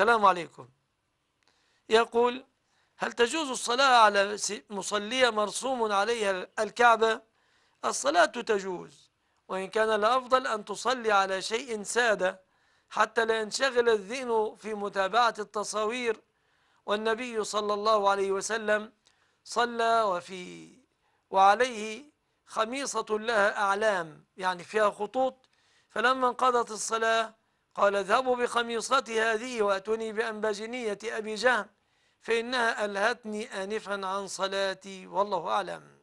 السلام عليكم يقول هل تجوز الصلاة على مصلية مرسوم عليها الكعبة الصلاة تجوز وإن كان الأفضل أن تصلي على شيء سادة حتى لا ينشغل الذهن في متابعة التصاوير والنبي صلى الله عليه وسلم صلى وفي وعليه خميصة لها أعلام يعني فيها خطوط فلما انقضت الصلاة قال اذهبوا بقميصتي هذه وأتوني بأنباجنية أبي جهم فإنها ألهتني آنفا عن صلاتي والله أعلم